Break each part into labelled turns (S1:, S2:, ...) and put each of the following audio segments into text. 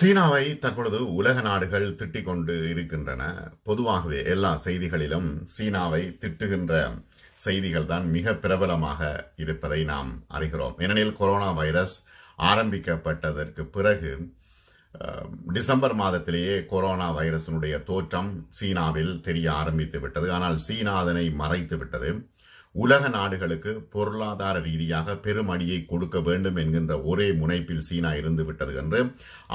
S1: சீனாவை தற்பொழுது உலக நாடுகள் திட்டிக் கொண்டு இருக்கின்றன பொதுவாகவே எல்லா செய்திகளிலும் சீனாவை திட்டுகின்ற செய்திகள் தான் மிக பிரபலமாக இருப்பதை நாம் அறிகிறோம் ஏனெனில் கொரோனா வைரஸ் ஆரம்பிக்கப்பட்டதற்கு பிறகு டிசம்பர் மாதத்திலேயே கொரோனா வைரஸினுடைய தோற்றம் சீனாவில் தெரிய ஆரம்பித்து விட்டது ஆனால் சீனா அதனை மறைத்து விட்டது உலக நாடுகளுக்கு பொருளாதார ரீதியாக பெரும் அடியை கொடுக்க வேண்டும் என்கின்ற ஒரே முனைப்பில் சீனா இருந்து விட்டது என்று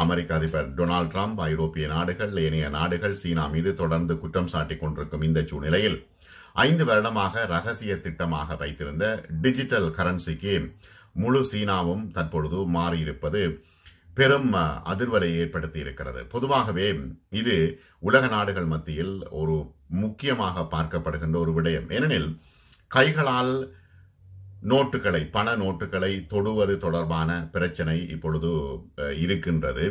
S1: அமெரிக்க அதிபர் டொனால்டு டிரம்ப் ஐரோப்பிய நாடுகள் ஏனைய நாடுகள் சீனா மீது தொடர்ந்து குற்றம் சாட்டிக் கொண்டிருக்கும் இந்த சூழ்நிலையில் ஐந்து வருடமாக ரகசிய திட்டமாக வைத்திருந்த டிஜிட்டல் கரன்சிக்கு முழு சீனாவும் தற்பொழுது மாறியிருப்பது பெரும் அதிர்வலை ஏற்படுத்தி இருக்கிறது பொதுவாகவே இது உலக நாடுகள் மத்தியில் ஒரு முக்கியமாக பார்க்கப்படுகின்ற ஒரு விடயம் ஏனெனில் கைகளால் நோட்டுகளை பண நோட்டுகளை தொடுவது தொடர்பான பிரச்சனை இப்பொழுது இருக்கின்றது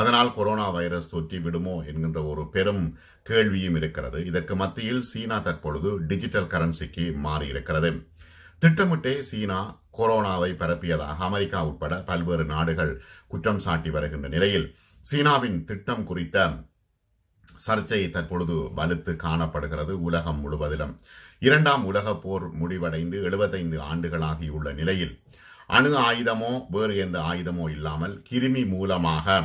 S1: அதனால் கொரோனா வைரஸ் தொற்றி விடுமோ என்கின்ற ஒரு பெரும் கேள்வியும் இருக்கிறது இதற்கு மத்தியில் சீனா தற்பொழுது டிஜிட்டல் கரன்சிக்கு மாறியிருக்கிறது திட்டமிட்டே சீனா கொரோனாவை பரப்பியதாக அமெரிக்கா உட்பட பல்வேறு நாடுகள் குற்றம் சாட்டி வருகின்ற நிலையில் சீனாவின் திட்டம் குறித்த சர்ச்சை தற்பொழுது வலுத்து காணப்படுகிறது உலகம் முழுவதிலும் இரண்டாம் உலக போர் முடிவடைந்து எழுபத்தைந்து ஆண்டுகளாகியுள்ள நிலையில் அணு ஆயுதமோ வேறு எந்த ஆயுதமோ இல்லாமல் கிருமி மூலமாக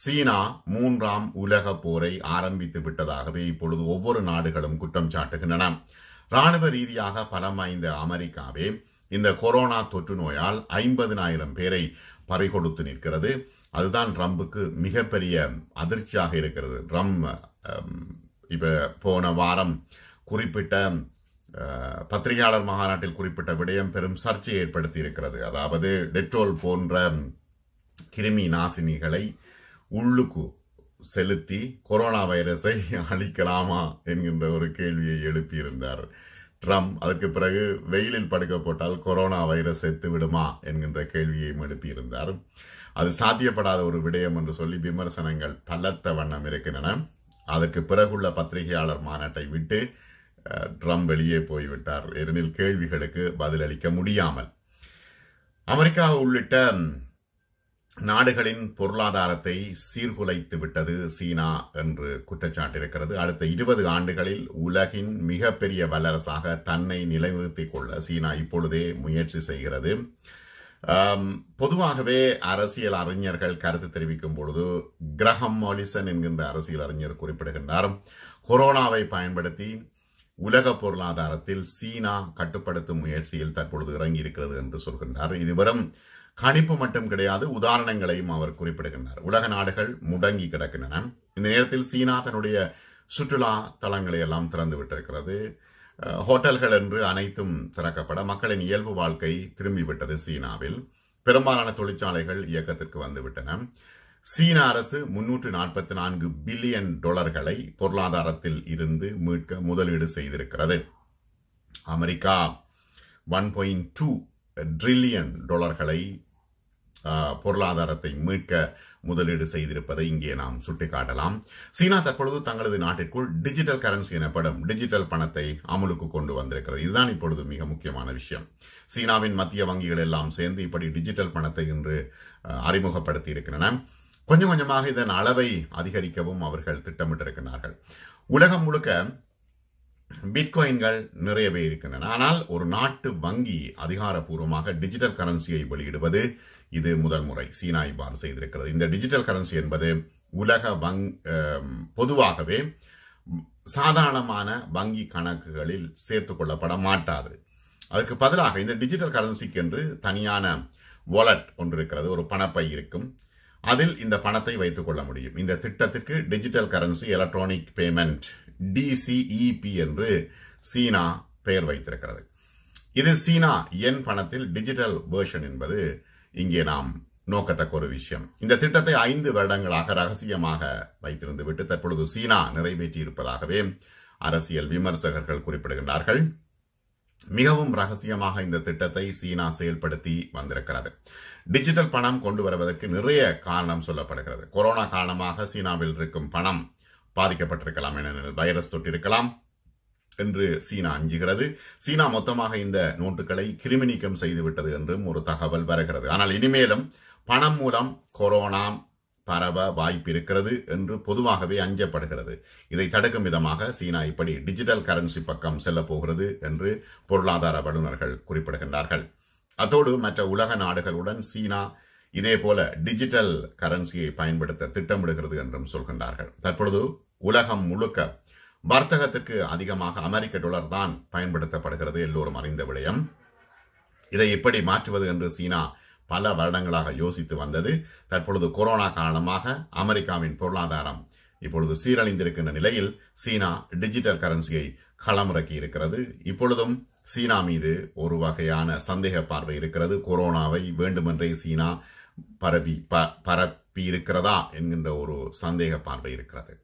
S1: சீனா மூன்றாம் உலக போரை ஆரம்பித்து விட்டதாகவே இப்பொழுது ஒவ்வொரு நாடுகளும் குற்றம் சாட்டுகின்றன ராணுவ ரீதியாக பலம் வாய்ந்த அமெரிக்காவே இந்த கொரோனா தொற்று நோயால் ஐம்பதினாயிரம் பேரை பறிகொடுத்து நிற்கிறது அதுதான் ட்ரம்புக்கு மிகப்பெரிய அதிர்ச்சியாக இருக்கிறது ட்ரம் இப்போ போன வாரம் குறிப்பிட்ட பத்திரிகையாளர் மாநாட்டில் குறிப்பிட்ட விடயம் பெரும் சர்ச்சையை ஏற்படுத்தி இருக்கிறது அதாவது டெட்ரோல் போன்ற கிருமி நாசினிகளை உள்ளுக்கு செலுத்தி கொரோனா வைரஸை அழிக்கலாமா என்கின்ற ஒரு கேள்வியை எழுப்பியிருந்தார் ட்ரம்ப் அதற்கு பிறகு வெயிலில் படுக்க போட்டால் கொரோனா வைரஸ் செத்து விடுமா என்கின்ற கேள்வியையும் எழுப்பியிருந்தார் அது சாத்தியப்படாத ஒரு விடயம் என்று சொல்லி விமர்சனங்கள் பலத்த வண்ணம் இருக்கின்றன அதற்கு பிறகுள்ள பத்திரிகையாளர் மாநாட்டை விட்டு ட்ரம்ப் வெளியே போய்விட்டார் ஏனெனில் கேள்விகளுக்கு பதிலளிக்க முடியாமல் அமெரிக்கா உள்ளிட்ட நாடுகளின் பொருளாதாரத்தை சீர்குலைத்து விட்டது சீனா என்று குற்றச்சாட்டிருக்கிறது அடுத்த இருபது ஆண்டுகளில் உலகின் மிகப்பெரிய வல்லரசாக தன்னை நிலைநிறுத்திக் கொள்ள சீனா இப்பொழுதே முயற்சி செய்கிறது பொதுவாகவே அரசியல் அறிஞர்கள் கருத்து தெரிவிக்கும் பொழுது கிரஹம் மாலிசன் என்கின்ற அரசியல் அறிஞர் குறிப்பிடுகின்றார் கொரோனாவை பயன்படுத்தி உலக பொருளாதாரத்தில் சீனா கட்டுப்படுத்தும் முயற்சியில் தற்பொழுது இறங்கி இருக்கிறது என்று சொல்கின்றார் இது வெறும் கணிப்பு மட்டும் கிடையாது உதாரணங்களையும் அவர் குறிப்பிடுகின்றார் உலக நாடுகள் முடங்கி கிடக்கின்றன இந்த நேரத்தில் சீனா தன்னுடைய சுற்றுலா தலங்களை எல்லாம் திறந்து விட்டிருக்கிறது ஹோட்டல்கள் என்று அனைத்தும் திறக்கப்பட மக்களின் இயல்பு வாழ்க்கை திரும்பிவிட்டது சீனாவில் பெரும்பாலான தொழிற்சாலைகள் இயக்கத்திற்கு வந்துவிட்டன சீன அரசு முன்னூற்று நாற்பத்தி நான்கு பில்லியன் டாலர்களை பொருளாதாரத்தில் இருந்து மீட்க முதலீடு செய்திருக்கிறது அமெரிக்கா ஒன் பாயிண்ட் டூ ட்ரில்லியன் டாலர்களை பொருளாதாரத்தை மீட்க முதலீடு செய்திருப்பதை இங்கே நாம் சுட்டிக்காட்டலாம் சீனா தற்பொழுது தங்களது நாட்டிற்குள் டிஜிட்டல் கரன்சி எனப்படும் டிஜிட்டல் பணத்தை அமலுக்கு கொண்டு வந்திருக்கிறது இதுதான் இப்பொழுது மிக முக்கியமான விஷயம் சீனாவின் மத்திய வங்கிகள் எல்லாம் சேர்ந்து இப்படி டிஜிட்டல் பணத்தை இன்று அறிமுகப்படுத்தி இருக்கின்றன கொஞ்சம் கொஞ்சமாக இதன் அளவை அதிகரிக்கவும் அவர்கள் திட்டமிட்டிருக்கிறார்கள் உலகம் முழுக்க பிட்காயின்கள் நிறையவே இருக்கின்றன ஆனால் ஒரு நாட்டு வங்கி அதிகாரப்பூர்வமாக டிஜிட்டல் கரன்சியை வெளியிடுவது இது முதல் முறை சீனா இவ்வாறு செய்திருக்கிறது இந்த டிஜிட்டல் கரன்சி என்பது உலக வங் பொதுவாகவே சாதாரணமான வங்கி கணக்குகளில் சேர்த்து கொள்ளப்பட மாட்டாது அதற்கு பதிலாக இந்த டிஜிட்டல் கரன்சிக்கு என்று தனியான வாலட் ஒன்று இருக்கிறது ஒரு பணப்பை இருக்கும் அதில் இந்த பணத்தை வைத்துக் கொள்ள முடியும் இந்த திட்டத்திற்கு digital currency electronic payment DCEP என்று சீனா பெயர் வைத்திருக்கிறது இது சீனா என் பணத்தில் டிஜிட்டல் வேர்ஷன் என்பது இங்கே நாம் நோக்கத்தக்க ஒரு விஷயம் இந்த திட்டத்தை ஐந்து வருடங்களாக ரகசியமாக வைத்திருந்து விட்டு தற்பொழுது சீனா நிறைவேற்றியிருப்பதாகவே அரசியல் விமர்சகர்கள் குறிப்பிடுகின்றார்கள் மிகவும் ரகசியமாக இந்த திட்டத்தை சீனா செயல்படுத்தி வந்திருக்கிறது டிஜிட்டல் பணம் கொண்டு வருவதற்கு நிறைய காரணம் சொல்லப்படுகிறது கொரோனா காரணமாக சீனாவில் இருக்கும் பணம் பாதிக்கப்பட்டிருக்கலாம் ஏனெனில் வைரஸ் தொட்டிருக்கலாம் என்று சீனா அஞ்சுகிறது சீனா மொத்தமாக இந்த நோட்டுகளை கிருமி நீக்கம் செய்துவிட்டது என்றும் ஒரு தகவல் வருகிறது ஆனால் இனிமேலும் பணம் மூலம் கொரோனா பரவ வாய்ப்பு இருக்கிறது என்று பொதுவாகவே அஞ்சப்படுகிறது இதை தடுக்கும் விதமாக சீனா இப்படி டிஜிட்டல் கரன்சி பக்கம் செல்ல போகிறது என்று பொருளாதார வல்லுநர்கள் குறிப்பிடுகின்றார்கள் அத்தோடு மற்ற உலக நாடுகளுடன் சீனா இதேபோல டிஜிட்டல் கரன்சியை பயன்படுத்த திட்டமிடுகிறது என்றும் சொல்கின்றார்கள் தற்பொழுது உலகம் முழுக்க வர்த்தகத்திற்கு அதிகமாக அமெரிக்க டாலர் தான் பயன்படுத்தப்படுகிறது எல்லோரும் அறிந்த விடயம் இதை எப்படி மாற்றுவது என்று சீனா பல வருடங்களாக யோசித்து வந்தது தற்பொழுது கொரோனா காரணமாக அமெரிக்காவின் பொருளாதாரம் இப்பொழுது சீரழிந்திருக்கின்ற நிலையில் சீனா டிஜிட்டல் கரன்சியை களமிறக்கி இருக்கிறது இப்பொழுதும் சீனா மீது ஒரு வகையான சந்தேக பார்வை இருக்கிறது கொரோனாவை வேண்டுமென்றே சீனா பரவி ப பரப்பி இருக்கிறதா என்கின்ற ஒரு சந்தேக பார்வை இருக்கிறது